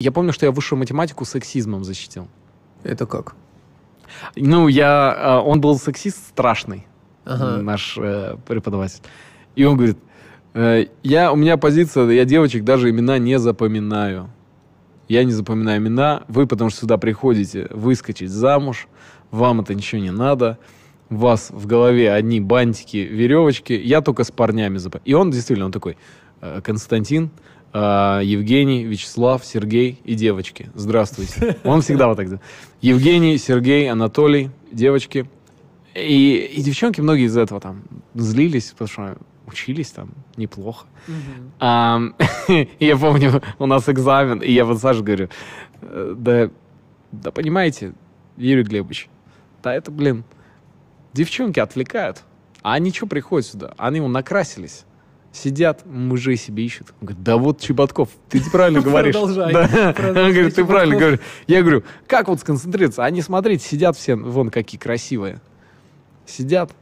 Я помню, что я высшую математику сексизмом защитил. Это как? Ну, я... Э, он был сексист страшный, ага. наш э, преподаватель. И он говорит, э, я, у меня позиция, я девочек даже имена не запоминаю. Я не запоминаю имена. Вы, потому что сюда приходите выскочить замуж, вам это ничего не надо. У вас в голове одни бантики, веревочки. Я только с парнями запоминаю. И он действительно, он такой, э, Константин, а, Евгений, Вячеслав, Сергей и девочки. Здравствуйте. Он всегда вот так делает. Евгений, Сергей, Анатолий, девочки. И, и девчонки многие из этого там злились, потому что учились там неплохо. А, я помню, у нас экзамен, и я вот Саше говорю, «Э, да, да понимаете, Юрий Глебович, да это, блин, девчонки отвлекают, а они что приходят сюда? Они его накрасились. Сидят, мужей себе ищут. Он говорит, да вот Чеботков, ты правильно говоришь. Продолжай. Да. Продолжай Он говорит, ты правильно говоришь. Я говорю, как вот сконцентрироваться? Они, смотрите, сидят все, вон какие красивые. Сидят,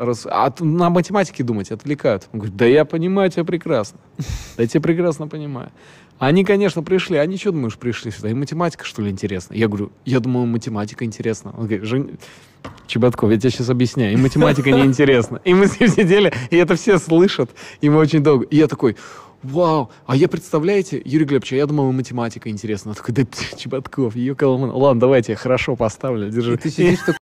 Раз, а на математике думать отвлекают. Он говорит, да я понимаю тебя прекрасно. Да я тебя прекрасно понимаю. Они, конечно, пришли. Они, что думаешь, пришли сюда? И математика, что ли, интересна? Я говорю, я думаю, математика интересна. Он говорит, Жень, Чеботков, я тебе сейчас объясняю. И математика неинтересна. И мы с ним сидели, и это все слышат. И мы очень долго... И я такой, вау, а я, представляете, Юрий Глебович, а я думал, математика интересна. Он такой, да Чеботков, ее коломан. Ладно, давайте, хорошо поставлю, держи. И ты сидишь